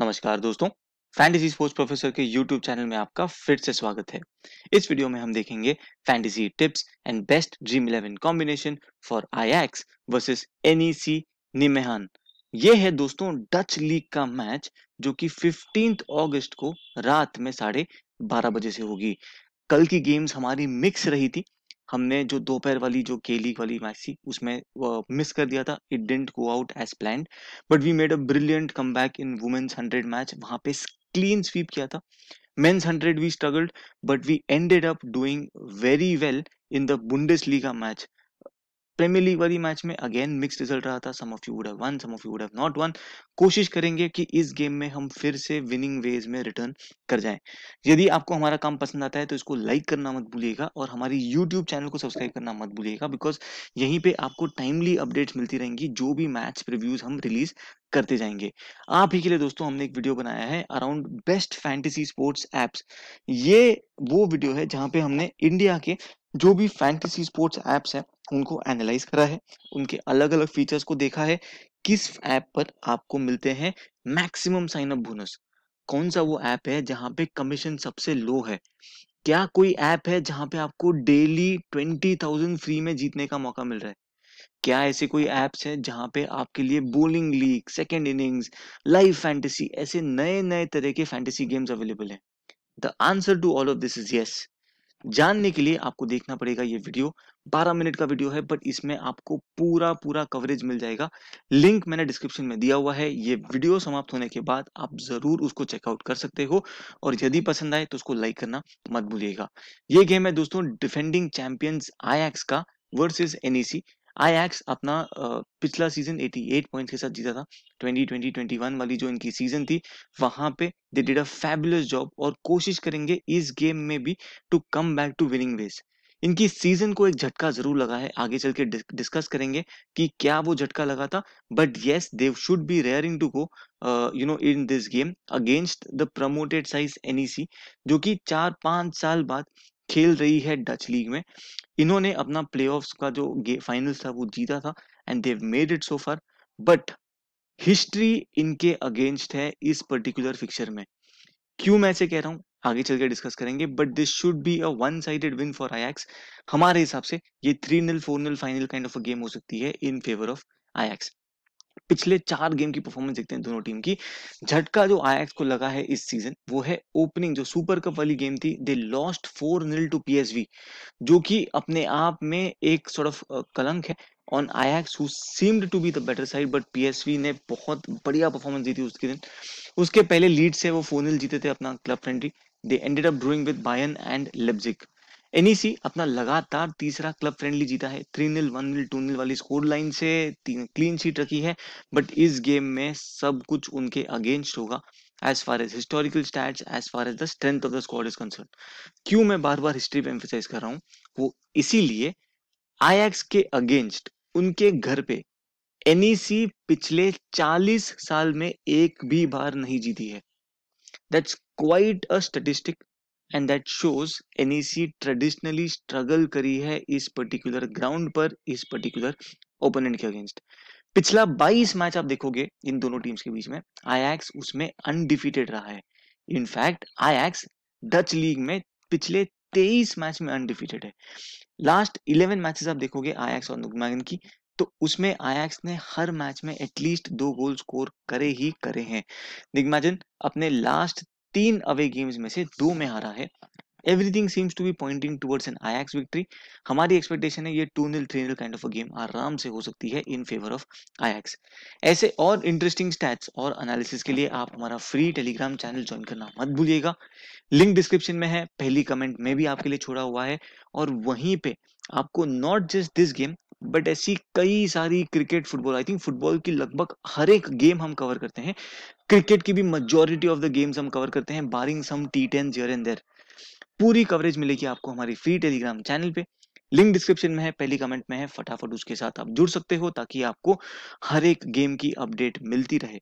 नमस्कार दोस्तों fantasy sports professor के यूट्यूब चैनल में आपका फिर से स्वागत है इस वीडियो में हम देखेंगे fantasy tips and best dream eleven combination for Ajax versus NEC निमेहन ये है दोस्तों डच लीग का मैच जो कि फिफ्टींथ अगस्त को रात में साढ़े बारह बजे से होगी कल की गेम्स हमारी मिक्स रही थी हमने जो दोपहर वाली जो के लीग वाली मैच थी उसमें मिस कर दिया था it didn't go out as plan but we made a brilliant come back in women's hundred match वहाँ पे क्लीन स्वीप किया था hundred we struggled but we ended up doing very well in the Bundes bundesliga match premier league वाली match में again mix result रहा था some of you would have won some of you would have not won कोशिश करेंगे कि इस game में हम फिर से विनिंग वेज में रिटर्न कर जाएं यदि आपको हमारा काम पसंद आता है तो इसको लाइक करना मत भूलिएगा और हमारी यूट्यूब चैनल को सब्सक्राइब करना मत भूलिएगा बिकॉज यहीं पर आपको टाइमली अपडेट्स मिलती रहेंगी जो भी मैच रिव्यूज हम रिलीज करते जाएंगे आप ही के लिए दोस्तों हमने एक वीडियो बनाया है around best fantasy sports apps ये वो वीडियो है जहां पे हमने इंडिया के जो भी फैंटेसी स्पोर्ट्स एप्स है उनको एनालाइज करा है उनके अलग अलग फीचर्स को देखा है किस ऐप पर आपको मिलते हैं मैक्सिमम साइन अप बोनस कौन सा वो ऐप है जहाँ पे कमीशन सबसे लो है क्या कोई ऐप है जहाँ पे आपको डेली ट्वेंटी थाउजेंड फ्री में जीतने का मौका मिल रहा है क्या ऐसे कोई ऐप्स हैं जहाँ पे आपके लिए bowling league second innings live fantasy ऐसे नए नए तरह के फैंटेसी गेम्स अवेलेबल हैं the answer to all of this is yes जानने के लिए आपको देखना पड़ेगा ये वीडियो बारह मिनट का वीडियो है बट इसमें आपको पूरा पूरा कवरेज मिल जाएगा लिंक मैंने डिस्क्रिप्शन में दिया हुआ है ये वीडियो समाप्त होने के बाद आप जरूर उसको चेकआउट कर सकते हो और यदि पसंद आए तो उसको लाइक करना मत भूलिएगा ये गेम है दोस्तों डिफेंडिंग चैंपियंस आईएक्स का वर्सेस एनईसी आईएक्स अपना पिछला सीजन 88 पॉइंट्स के साथ जीता था 2020 21 वाली जो इनकी सीजन थी वहां पे they did a fabulous job और कोशिश करेंगे इस गेम में भी to come back to winning ways इनकी सीजन को एक झटका जरूर लगा है आगे चल के डिस्कस करेंगे कि क्या वो झटका लगा था but yes they should be raring to go you know in this game against the promoted side NEC जो कि चार पांच साल बाद खेल रही है डच लीग में इन्होंने अपना प्ले का जो फाइनल था वो जीता था and they made it so far but history इनके अगेंस्ट है इस पर्टिकुलर फिक्चर में क्यों मैं ऐसे कह रहा हूं आगे चल के डिस्कस करेंगे but this should be a one sided win for Ajax हमारे हिसाब से ये three nil four nil final kind of a game हो सकती है इन फेवर ऑफ आयक्स पिछले चार गेम की परफॉर्मेंस देखते हैं दोनों टीम की झटका जो आयक्स को लगा है इस सीजन वो है ओपनिंग जो सुपर कप वाली गेम थी they lost four nil to PSV जो कि अपने आप में एक सॉर्ट ऑफ कलंक है on Ajax who seemed to be the better side but PSV ने बहुत बढ़िया परफॉर्मेंस दी थी उसके दिन उसके पहले लीड से वो फोर फोनिल जीते थे अपना club friendly they ended up drawing with Bayern and Leipzig NEC अपना लगातार तीसरा क्लब फ्रेंडली जीता है three nil one nil two nil वाली स्कोर लाइन से तीन क्लीन शीट रखी है बट इस गेम में सब कुछ उनके अगेंस्ट होगा as far as historical stats as far as the strength of the squad is concern क्यों मैं बार बार हिस्ट्री पे एम्फोसाइज कर रहा हूँ वो इसीलिए आईएक्स के अगेंस्ट उनके घर पे एनईसी e पिछले 40 साल में एक भी बार नहीं जीती है That's quite a statistic and that shows NEC traditionally struggle करी है इस पर्टिकुलर ग्राउंड पर इस पर्टिकुलर ओपोनेंट के अगेंस्ट पिछला 22 मैच आप देखोगे इन दोनों टीम्स के बीच में आयाक्स उसमें अनडिफीटेड रहा है इनफैक्ट आयाक्स डच लीग में पिछले 23 मैच में अनडिफीटेड है लास्ट 11 मैचेस आप देखोगे आयाक्स और नुगमैगन की तो उसमें आयाक्स ने हर मैच में एटलीस्ट दो गोल स्कोर करे ही करे हैं दिग्माजन अपने लास्ट तीन अवे गेम्स में से दो में हारा है everything seems to be pointing towards an Ajax victory हमारी एक्सपेक्टेशन है ये two nil three nil kind of a game आराम से हो सकती है इन फेवर ऑफ आयाक्स ऐसे और इंटरेस्टिंग स्टैट्स और एनालिसिस के लिए आप हमारा फ्री टेलीग्राम चैनल ज्वाइन करना मत भूलिएगा लिंक डिस्क्रिप्शन में है पहली कमेंट में भी आपके लिए छोड़ा हुआ है और वहीं पे आपको not just this game but ऐसी कई सारी cricket football I think football की लगभग हर एक गेम हम कवर करते हैं क्रिकेट की भी मेजोरिटी ऑफ द गेम्स हम कवर करते हैं बारिंग सम टी टेन जियर एंड देर पूरी कवरेज मिलेगी आपको हमारी फ्री टेलीग्राम चैनल पे लिंक डिस्क्रिप्शन में है पहली कमेंट में है फटाफट उसके साथ आप जुड़ सकते हो ताकि आपको हर एक गेम की अपडेट मिलती रहे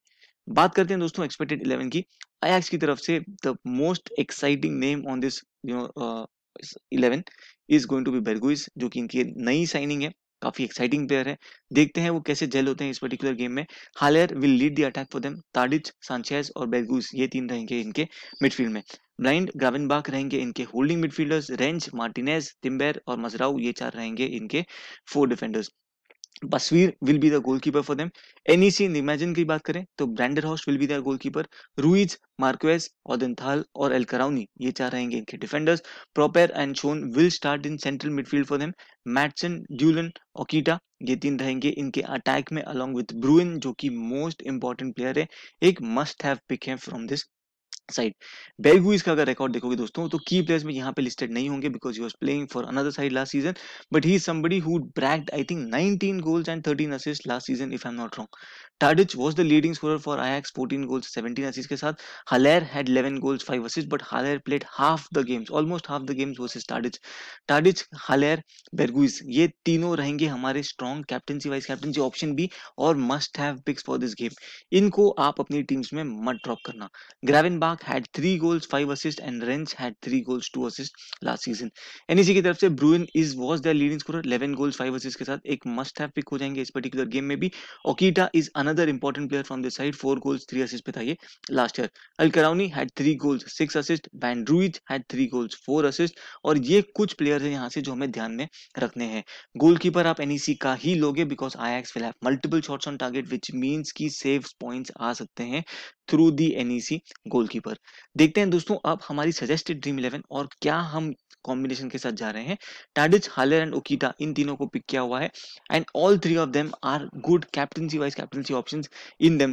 बात करते हैं दोस्तों एक्सपेक्टेड इलेवन की आयाक्स की तरफ से the most exciting name on this you know eleven is going to be Berghuis जो कि इनकी नई साइनिंग है काफी एक्साइटिंग प्लेयर है देखते हैं वो कैसे जेल होते हैं इस पर्टिकुलर गेम में Haller will lead the attack for them Tadic Sanchez और बेलगूस ये तीन रहेंगे इनके मिडफील्ड में ब्लाइंड बाग रहेंगे इनके holding midfielders Rensch Martinez Timber और मजराउ ये चार रहेंगे इनके four defenders Baswir will be the goalkeeper for them NEC in की बात करें तो Branderhorst will be their goalkeeper Ruiz Marques Odenthal और एल कराउनी ये चार रहेंगे इनके defenders Proper and Schone will start in central midfield for them Mattsson Duelund Okita ये तीन रहेंगे इनके अटैक में अलॉन्ग विद ब्रुइन जो कि मोस्ट इंपॉर्टेंट प्लेयर है एक मस्ट हैव पिक है फ्रॉम दिस साइड बेलगुइज का अगर रिकॉर्ड देखोगे दोस्तों तो की प्लेयर्स में यहाँ पे लिस्टेड नहीं होंगे because he was playing for another side last season but he somebody who bagged I think 19 goals and 13 assist last season if I am not wrong Tadic was the leading score for Ajax fourteen goals seventeen assist के साथ Haller had eleven goals five assist but Haller played half the games almost half the games is Tadic Tadic Haller Berghuis ये तीनों रहेंगे हमारे strong captaincy vice captaincy option भी और must have picks for this game इनको आप अपनी teams में मत ड्रॉप करना Gravenberch Stark had three goals five assist and Rensch had three goals two assist last season NEC की तरफ से Bruijn is was the leading scorer 11 goals five assist के साथ एक मस्ट हैव पिक हो जाएंगे इस पर्टिकुलर गेम में भी Okita is another important player from this side four goals three assist पे था ये last year El Karouani had three goals six assist बैन Ruiz had three goals four assist और ये कुछ प्लेयर हैं यहाँ से जो हमें ध्यान में रखने हैं गोलकीपर आप एनईसी e का ही लोगे because Ajax will have multiple shots on target which means की सेव पॉइंट्स आ सकते हैं थ्रू दी एनईसी गोलकीपर पर देखते हैं दोस्तों अब हमारी सजेस्टेड ड्रीम इलेवन और क्या हम कॉम्बिनेशन के साथ जा रहे हैं टाडिज हालर एंड ओकीटा इन तीनों को पिक किया हुआ है and all three of them are good captaincy wise captaincy option in them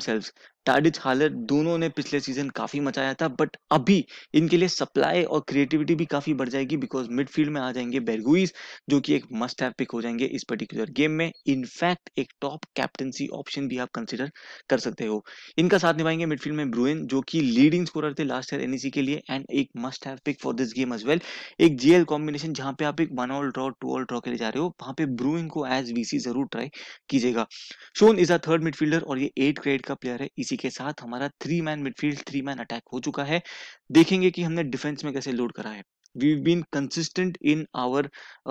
Tadic Haller दोनों ने पिछले सीजन काफी मचाया था बट अभी इनके लिए सप्लाई और क्रिएटिविटी भी काफी बढ़ जाएगी बिकॉज मिडफील्ड में आ जाएंगे बेरगुइस जो कि एक मस्ट हैव पिक हो जाएंगे इस पर्टिकुलर गेम में इनफैक्ट एक टॉप कैप्टनसी ऑप्शन भी आप कंसिडर कर सकते हो इनका साथ निभाएंगे मिडफील्ड में ब्रुएन जो कि लीडिंग स्कोरर थे लास्ट ईयर एनईसी के लिए एंड एक must have pick for this game as well एक जीएल कॉम्बिनेशन जहां पे आप एक one all draw two all draw के लिए जा रहे हो वहां पे ब्रुइन को एज वीसी जरूर ट्राई कीजिएगा Schone is a third midfielder और ये एट ग्रेड का प्लेयर है इसी इसी के साथ हमारा three man midfield three man attack हो चुका है देखेंगे कि हमने डिफेंस में कैसे लोड करा है we been consistent in our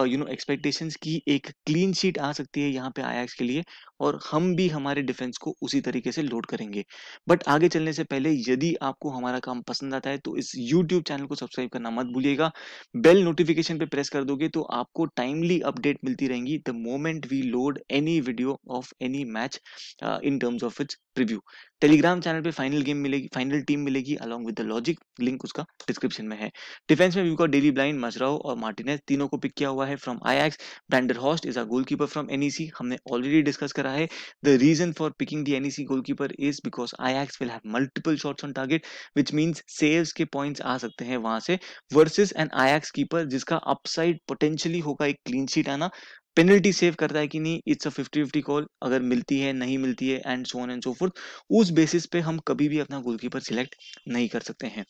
you know expectations की एक क्लीन शीट आ सकती है यहाँ पे आया के लिए और हम भी हमारे डिफेंस को उसी तरीके से लोड करेंगे बट आगे चलने से पहले यदि आपको हमारा काम पसंद आता है तो इस YouTube चैनल को सब्सक्राइब करना मत भूलिएगा बेल नोटिफिकेशन पे प्रेस कर दोगे तो आपको टाइमली अपडेट मिलती रहेंगी the moment we load any video of any match in terms of its preview Telegram channel पे फाइनल गेम मिलेगी फाइनल टीम मिलेगी along with the logic link उसका डिस्क्रिप्शन में है डिफेंस में वीको डेली ब्लाइंड मजराव और मार्टिनेस तीनों को पिक किया हुआ है from Ajax Branderhorst is a goal keeper from NEC हमने ऑलरेडी डिस्कस करा है the reason for picking the NEC goal keeper is because Ajax will have multiple shots on target which means सेल्स के points आ सकते हैं वहां से versus an Ajax keeper जिसका अपसाइड पोटेंशियली होगा एक क्लीन शीट आना पेनल्टी सेव करता है कि नहीं it's a fifty fifty call अगर मिलती है नहीं मिलती है and so on and so forth उस बेसिस पे हम कभी भी अपना गोलकीपर सिलेक्ट नहीं कर सकते हैं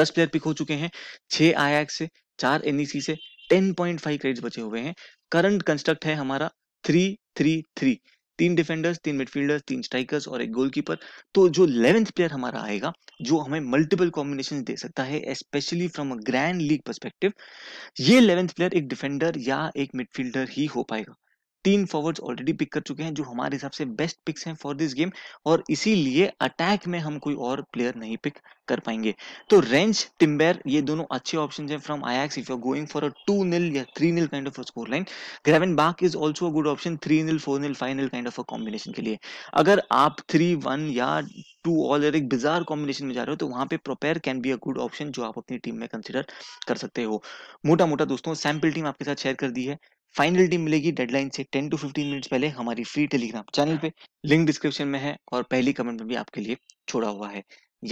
दस प्लेयर पिक हो चुके हैं छह आई से चार एनईसी e से टेन पॉइंट फाइव क्रेडिट बचे हुए हैं करंट कंस्ट्रक्ट है हमारा थ्री थ्री थ्री तीन डिफेंडर्स तीन मिडफील्डर्स तीन स्ट्राइकर्स और एक गोलकीपर तो जो इलेवेंथ प्लेयर हमारा आएगा जो हमें मल्टीपल कॉम्बिनेशन दे सकता है specially from a grand league perspective ये इलेवेंथ प्लेयर एक डिफेंडर या एक मिडफील्डर ही हो पाएगा तीन फॉरवर्ड्स ऑलरेडी पिक कर चुके हैं जो हमारे हिसाब से बेस्ट पिक्स हैं फॉर दिस गेम और इसीलिए अटैक में हम कोई और प्लेयर नहीं पिक कर पाएंगे तो रेंज टिम्बेर ये दोनों अच्छे ऑप्शन हैं from Ajax if you are going for a two nil या three nil kind of score line Gravenberch is also a good option three nil four nil five nil kind of a combination के लिए अगर आप three one या two all एक bizarre combination में जा रहे हो तो वहां पे Proper can be a good option जो आप अपनी टीम में कंसिडर कर सकते हो मोटा मोटा दोस्तों सैम्पल टीम आपके साथ शेयर कर दी है फाइनल टीम मिलेगी डेडलाइन से 10 टू 15 मिनट्स पहले हमारी फ्री टेलीग्राम चैनल पे लिंक डिस्क्रिप्शन में है और पहली कमेंट में भी आपके लिए छोड़ा हुआ है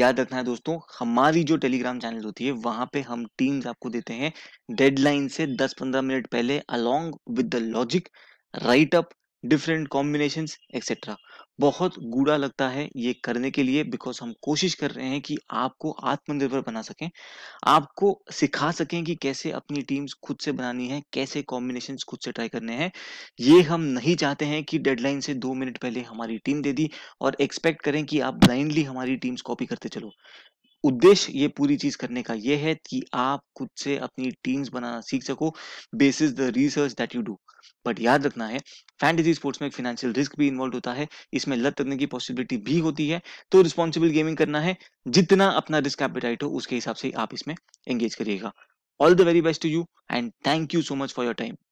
याद रखना है दोस्तों हमारी जो टेलीग्राम चैनल होती है वहां पे हम टीम्स आपको देते हैं डेडलाइन से 10-15 मिनट पहले along with the logic write up different combination etcetera बहुत गूढ़ा लगता है ये करने के लिए बिकॉज हम कोशिश कर रहे हैं कि आपको आत्मनिर्भर बना सकें आपको सिखा सकें कि कैसे अपनी टीम्स खुद से बनानी है कैसे कॉम्बिनेशन खुद से ट्राई करने हैं ये हम नहीं चाहते हैं कि डेडलाइन से दो मिनट पहले हमारी टीम दे दी और एक्सपेक्ट करें कि आप ब्लाइंडली हमारी टीम्स कॉपी करते चलो उद्देश्य ये पूरी चीज करने का ये है कि आप खुद से अपनी टीम्स बनाना सीख सको basis the research that you do but याद रखना है फैंटेसी स्पोर्ट्स में एक फाइनेंशियल रिस्क भी इन्वॉल्व होता है इसमें लत लगने की पॉसिबिलिटी भी होती है तो रिस्पॉन्सिबल गेमिंग करना है जितना अपना रिस्क एपिटाइट हो उसके हिसाब से आप इसमें एंगेज करिएगा all the very best to you and thank you so much for your time